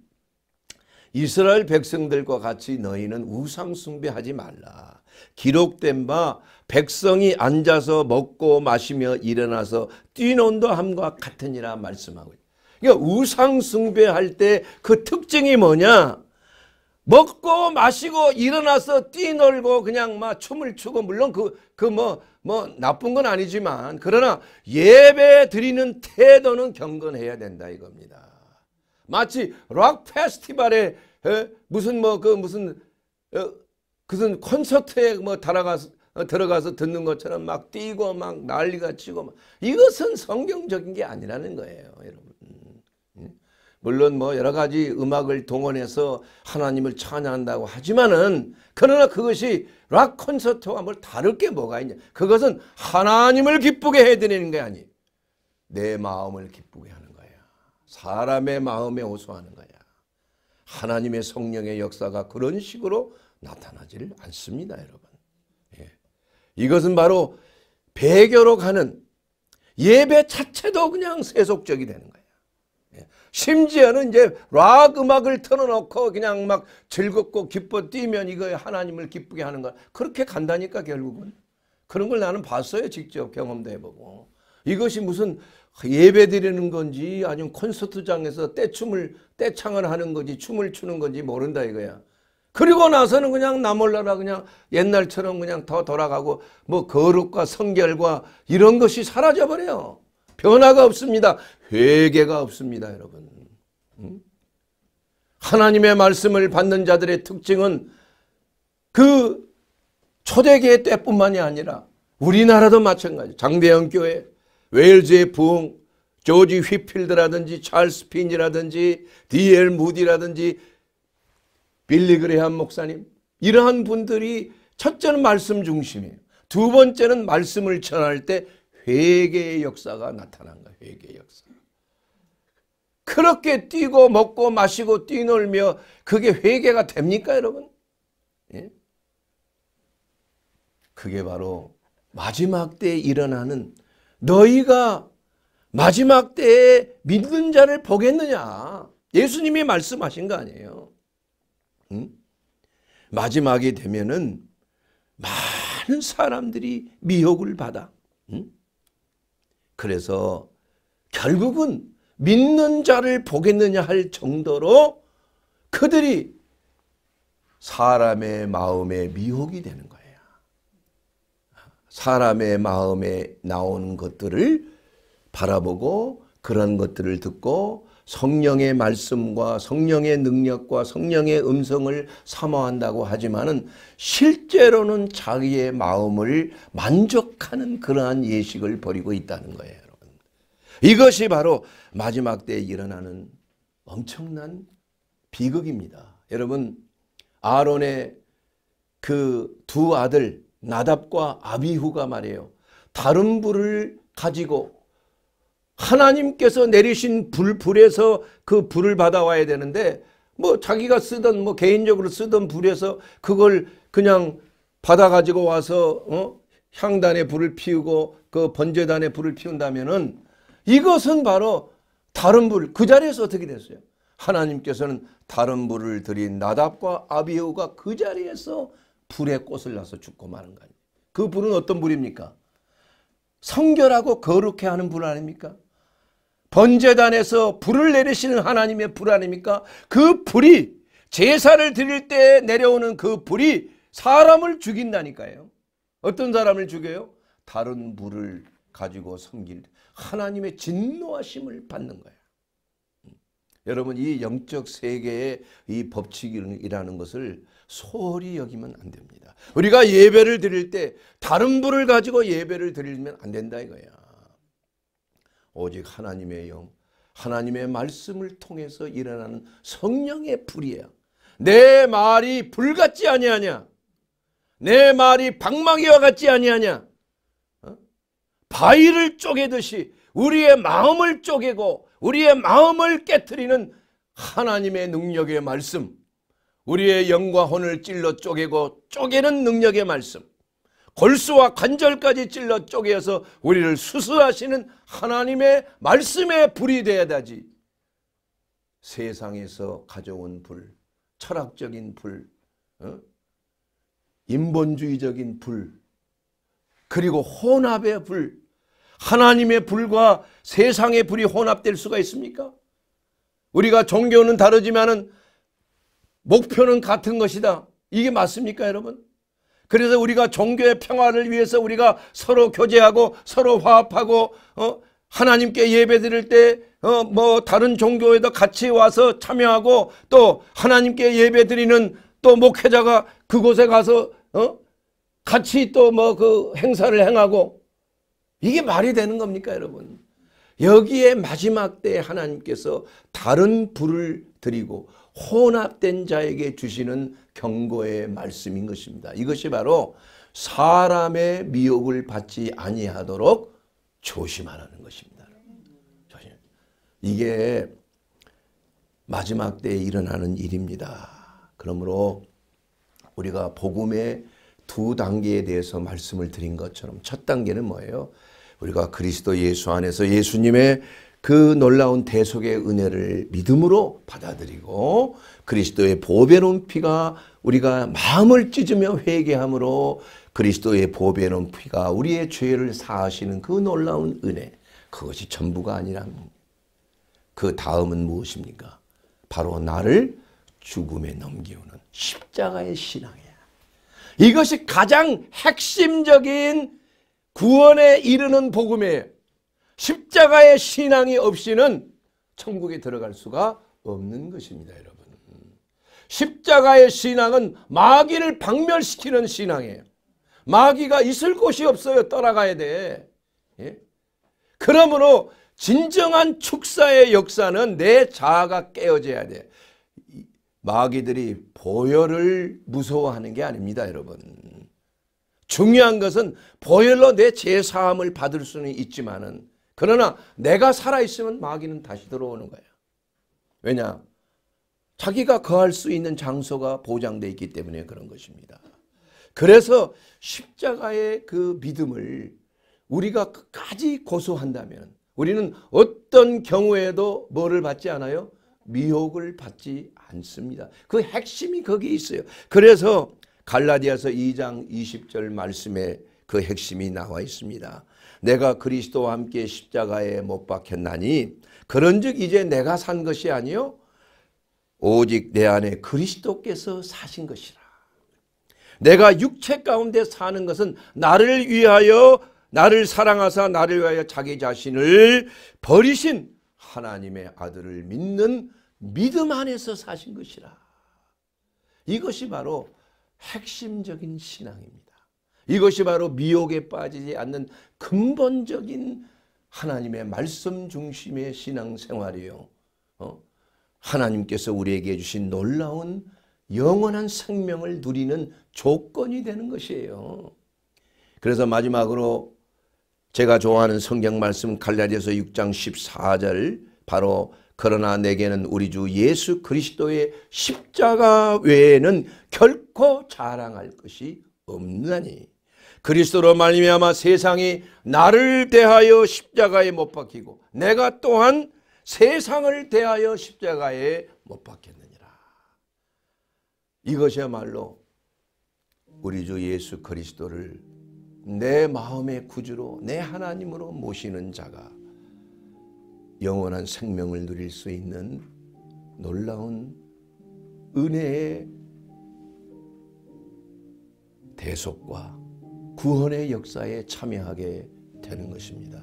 이스라엘 백성들과 같이 너희는 우상 숭배하지 말라. 기록된 바 백성이 앉아서 먹고 마시며 일어나서 뛰논다 함과 같으니라 말씀하고 있다. 그러니까 우상 숭배할 때 그 특징이 뭐냐? 먹고 마시고 일어나서 뛰놀고 그냥 막 춤을 추고 물론 그그 뭐뭐 뭐 나쁜 건 아니지만 그러나 예배 드리는 태도는 경건해야 된다 이겁니다. 마치 록 페스티벌에 에? 어, 무슨 뭐 그 무슨 어, 무슨 콘서트에 뭐 달아가서 어, 들어가서 듣는 것처럼 막 뛰고 막 난리가 치고 막 이것은 성경적인 게 아니라는 거예요, 여러분. 물론 뭐 여러 가지 음악을 동원해서 하나님을 찬양한다고 하지만은 그러나 그것이 락 콘서트와 뭘 다를 게 뭐가 있냐. 그것은 하나님을 기쁘게 해드리는 게 아니. 내 마음을 기쁘게 하는 거야. 사람의 마음에 호소하는 거야. 하나님의 성령의 역사가 그런 식으로 나타나지 않습니다, 여러분. 예. 이것은 바로 배교로 가는 예배 자체도 그냥 세속적이 되는 거예 심지어는 이제 락 음악을 틀어놓고 그냥 막 즐겁고 기뻐 뛰면 이거 하나님을 기쁘게 하는 거 그렇게 간다니까 결국은 그런 걸 나는 봤어요 직접 경험도 해보고 이것이 무슨 예배 드리는 건지 아니면 콘서트장에서 떼춤을 떼창을 하는 건지 춤을 추는 건지 모른다 이거야 그리고 나서는 그냥 나 몰라라 그냥 옛날처럼 그냥 더 돌아가고 뭐 거룩과 성결과 이런 것이 사라져버려요 변화가 없습니다. 회개가 없습니다, 여러분. 하나님의 말씀을 받는 자들의 특징은 그초대교 때뿐만이 아니라 우리나라도 마찬가지. 장대현 교회, 웨일즈의 부흥, 조지 휘필드라든지 찰스 핀이라든지 디엘 무디라든지 빌리 그레한 목사님 이러한 분들이 첫째는 말씀 중심이에요. 두 번째는 말씀을 전할 때 회개의 역사가 나타난 거예요. 회개의 역사. 그렇게 뛰고 먹고 마시고 뛰놀며 그게 회개가 됩니까 여러분? 예? 그게 바로 마지막 때에 일어나는 너희가 마지막 때에 믿는 자를 보겠느냐 예수님이 말씀하신 거 아니에요. 응? 마지막이 되면은 많은 사람들이 미혹을 받아. 응? 그래서 결국은 믿는 자를 보겠느냐 할 정도로 그들이 사람의 마음에 미혹이 되는 거예요. 사람의 마음에 나오는 것들을 바라보고 그런 것들을 듣고 성령의 말씀과 성령의 능력과 성령의 음성을 사모한다고 하지만은 실제로는 자기의 마음을 만족하는 그러한 예식을 벌이고 있다는 거예요. 여러분. 이것이 바로 마지막 때 일어나는 엄청난 비극입니다. 여러분 아론의 그 두 아들 나답과 아비후가 말이에요. 다른 불을 가지고 하나님께서 내리신 불, 불에서 그 불을 받아와야 되는데 뭐 자기가 쓰던 뭐 개인적으로 쓰던 불에서 그걸 그냥 받아가지고 와서 어? 향단에 불을 피우고 그 번제단에 불을 피운다면은 이것은 바로 다른 불, 그 자리에서 어떻게 됐어요? 하나님께서는 다른 불을 드린 나답과 아비후가 그 자리에서 불에 꽃을 나서 죽고 마는 거 아니에요. 그 불은 어떤 불입니까? 성결하고 거룩해 하는 불 아닙니까? 번제단에서 불을 내리시는 하나님의 불 아닙니까? 그 불이 제사를 드릴 때 내려오는 그 불이 사람을 죽인다니까요. 어떤 사람을 죽여요? 다른 불을 가지고 섬길 하나님의 진노하심을 받는 거예요. 여러분 이 영적 세계의 이 법칙이라는 것을 소홀히 여기면 안 됩니다. 우리가 예배를 드릴 때 다른 불을 가지고 예배를 드리면 안 된다 이거예요. 오직 하나님의 영, 하나님의 말씀을 통해서 일어나는 성령의 불이야. 내 말이 불같지 아니하냐? 내 말이 방망이와 같지 아니하냐? 어? 바위를 쪼개듯이 우리의 마음을 쪼개고 우리의 마음을 깨뜨리는 하나님의 능력의 말씀, 우리의 영과 혼을 찔러 쪼개고 쪼개는 능력의 말씀, 골수와 관절까지 찔러 쪼개어서 우리를 수술하시는 하나님의 말씀의 불이 돼야 되지. 세상에서 가져온 불, 철학적인 불, 어? 인본주의적인 불, 그리고 혼합의 불, 하나님의 불과 세상의 불이 혼합될 수가 있습니까? 우리가 종교는 다르지만 목표는 같은 것이다. 이게 맞습니까 여러분? 그래서 우리가 종교의 평화를 위해서 우리가 서로 교제하고 서로 화합하고 어? 하나님께 예배드릴 때 어, 뭐 다른 종교에도 같이 와서 참여하고 또 하나님께 예배드리는 또 목회자가 그곳에 가서 어? 같이 또 뭐 그 행사를 행하고 이게 말이 되는 겁니까 여러분? 여기에 마지막 때 하나님께서 다른 불을 드리고 혼합된 자에게 주시는 경고의 말씀인 것입니다. 이것이 바로 사람의 미혹을 받지 아니하도록 조심하라는 것입니다. 조심. 이게 마지막 때에 일어나는 일입니다. 그러므로 우리가 복음의 두 단계에 대해서 말씀을 드린 것처럼 첫 단계는 뭐예요? 우리가 그리스도 예수 안에서 예수님의 그 놀라운 대속의 은혜를 믿음으로 받아들이고 그리스도의 보배로운 피가 우리가 마음을 찢으며 회개함으로 그리스도의 보배로운 피가 우리의 죄를 사하시는 그 놀라운 은혜 그것이 전부가 아니라는 그 다음은 무엇입니까? 바로 나를 죽음에 넘기우는 십자가의 신앙이야. 이것이 가장 핵심적인 구원에 이르는 복음에 십자가의 신앙이 없이는 천국에 들어갈 수가 없는 것입니다, 여러분. 십자가의 신앙은 마귀를 박멸시키는 신앙이에요. 마귀가 있을 곳이 없어요. 떠나가야 돼. 예? 그러므로 진정한 축사의 역사는 내 자아가 깨어져야 돼. 마귀들이 보혈을 무서워하는 게 아닙니다. 여러분. 중요한 것은 보혈로 내 제사함을 받을 수는 있지만은 그러나 내가 살아있으면 마귀는 다시 들어오는 거예요. 왜냐? 자기가 거할 수 있는 장소가 보장되어 있기 때문에 그런 것입니다. 그래서 십자가의 그 믿음을 우리가 끝까지 고수한다면 우리는 어떤 경우에도 뭐를 받지 않아요? 미혹을 받지 않습니다. 그 핵심이 거기 있어요. 그래서 갈라디아서 2장 20절 말씀에 그 핵심이 나와 있습니다. 내가 그리스도와 함께 십자가에 못 박혔나니 그런즉 이제 내가 산 것이 아니요 오직 내 안에 그리스도께서 사신 것이라. 내가 육체 가운데 사는 것은 나를 위하여 나를 사랑하사 나를 위하여 자기 자신을 버리신 하나님의 아들을 믿는 믿음 안에서 사신 것이라. 이것이 바로 핵심적인 신앙입니다. 이것이 바로 미혹에 빠지지 않는 근본적인 하나님의 말씀 중심의 신앙생활이요. 어? 하나님께서 우리에게 주신 놀라운 영원한 생명을 누리는 조건이 되는 것이에요. 그래서 마지막으로 제가 좋아하는 성경 말씀 갈라디아서 6장 14절 바로 그러나 내게는 우리 주 예수 그리스도의 십자가 외에는 결코 자랑할 것이 없나니 그리스도로 말미암아 세상이 나를 대하여 십자가에 못 박히고 내가 또한 세상을 대하여 십자가에 못 박혔느니라. 이것이야말로 우리 주 예수 그리스도를 내 마음의 구주로 내 하나님으로 모시는 자가 영원한 생명을 누릴 수 있는 놀라운 은혜의 대속과 구원의 역사에 참여하게 되는 것입니다.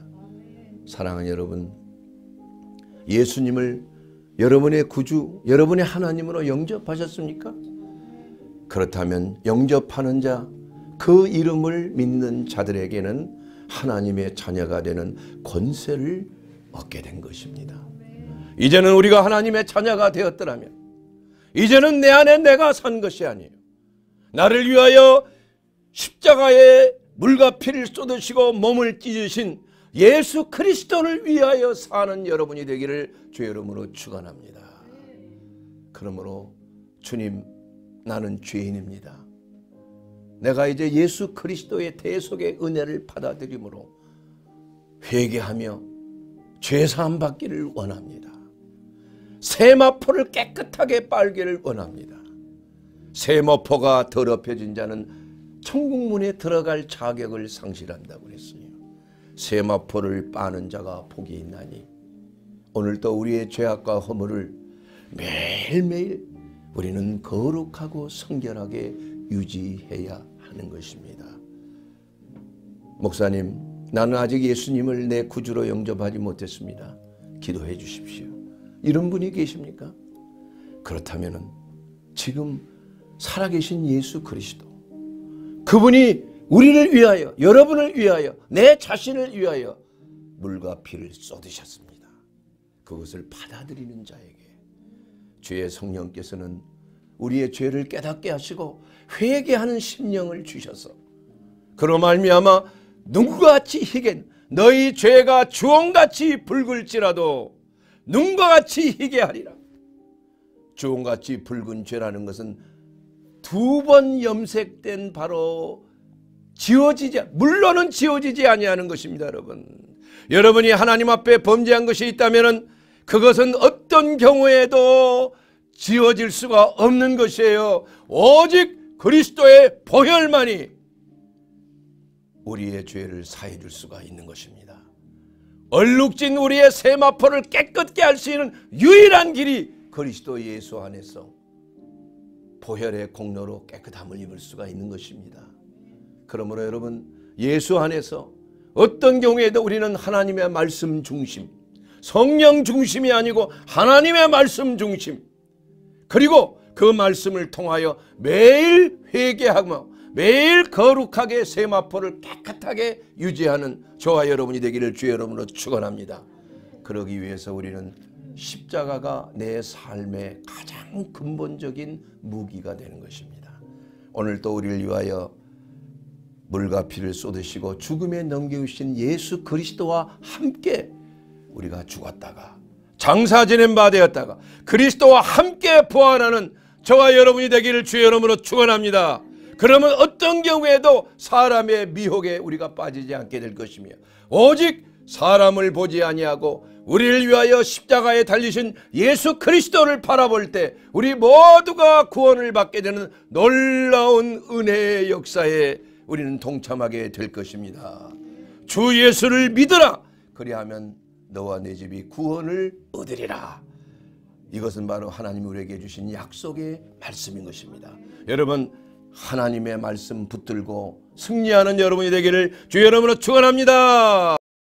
사랑하는 여러분 예수님을 여러분의 구주, 여러분의 하나님으로 영접하셨습니까? 그렇다면 영접하는 자, 그 이름을 믿는 자들에게는 하나님의 자녀가 되는 권세를 얻게 된 것입니다. 이제는 우리가 하나님의 자녀가 되었더라면 이제는 내 안에 내가 산 것이 아니에요. 나를 위하여 십자가에 물과 피를 쏟으시고 몸을 찢으신 예수 그리스도를 위하여 사는 여러분이 되기를 주의 이름으로 축원합니다. 그러므로 주님 나는 죄인입니다. 내가 이제 예수 그리스도의 대속의 은혜를 받아들임으로 회개하며 죄사함 받기를 원합니다. 세마포를 깨끗하게 빨기를 원합니다. 세마포가 더럽혀진 자는 천국문에 들어갈 자격을 상실한다고 그어요 세마포를 빠는 자가 복이 있나니 오늘도 우리의 죄악과 허물을 매일매일 우리는 거룩하고 성결하게 유지해야 하는 것입니다. 목사님, 나는 아직 예수님을 내 구주로 영접하지 못했습니다. 기도해 주십시오. 이런 분이 계십니까? 그렇다면 지금 살아계신 예수 그리스도 그분이 우리를 위하여, 여러분을 위하여, 내 자신을 위하여 물과 피를 쏟으셨습니다. 그것을 받아들이는 자에게 주의 성령께서는 우리의 죄를 깨닫게 하시고 회개하는 심령을 주셔서 그로 말미암아 눈과 같이 희겐 너희 죄가 주홍같이 붉을지라도 눈과 같이 희게 하리라. 주홍같이 붉은 죄라는 것은 두 번 염색된 바로 지워지지 물론은 지워지지 아니하는 것입니다, 여러분. 여러분이 하나님 앞에 범죄한 것이 있다면은 그것은 어떤 경우에도 지워질 수가 없는 것이에요. 오직 그리스도의 보혈만이 우리의 죄를 사해 줄 수가 있는 것입니다. 얼룩진 우리의 세마포를 깨끗게 할 수 있는 유일한 길이 그리스도 예수 안에서 보혈의 공로로 깨끗함을 입을 수가 있는 것입니다. 그러므로 여러분 예수 안에서 어떤 경우에도 우리는 하나님의 말씀 중심, 성령 중심이 아니고 하나님의 말씀 중심. 그리고 그 말씀을 통하여 매일 회개하고 매일 거룩하게 세마포를 깨끗하게 유지하는 저와 여러분이 되기를 주여 여러분으로 축원합니다. 그러기 위해서 우리는 십자가가 내 삶의 가장 근본적인 무기가 되는 것입니다. 오늘 또 우리를 위하여 물과 피를 쏟으시고 죽음에 넘겨주신 예수 그리스도와 함께 우리가 죽었다가 장사 지낸 바 되었다가 그리스도와 함께 부활하는 저와 여러분이 되기를 주여 이름으로 축원합니다. 그러면 어떤 경우에도 사람의 미혹에 우리가 빠지지 않게 될 것이며 오직 사람을 보지 아니하고 우리를 위하여 십자가에 달리신 예수 그리스도를 바라볼 때 우리 모두가 구원을 받게 되는 놀라운 은혜의 역사에 우리는 동참하게 될 것입니다. 주 예수를 믿어라. 그리하면 너와 내 집이 구원을 얻으리라. 이것은 바로 하나님 우리에게 주신 약속의 말씀인 것입니다. 여러분 하나님의 말씀 붙들고 승리하는 여러분이 되기를 주 여러분으로 축원합니다.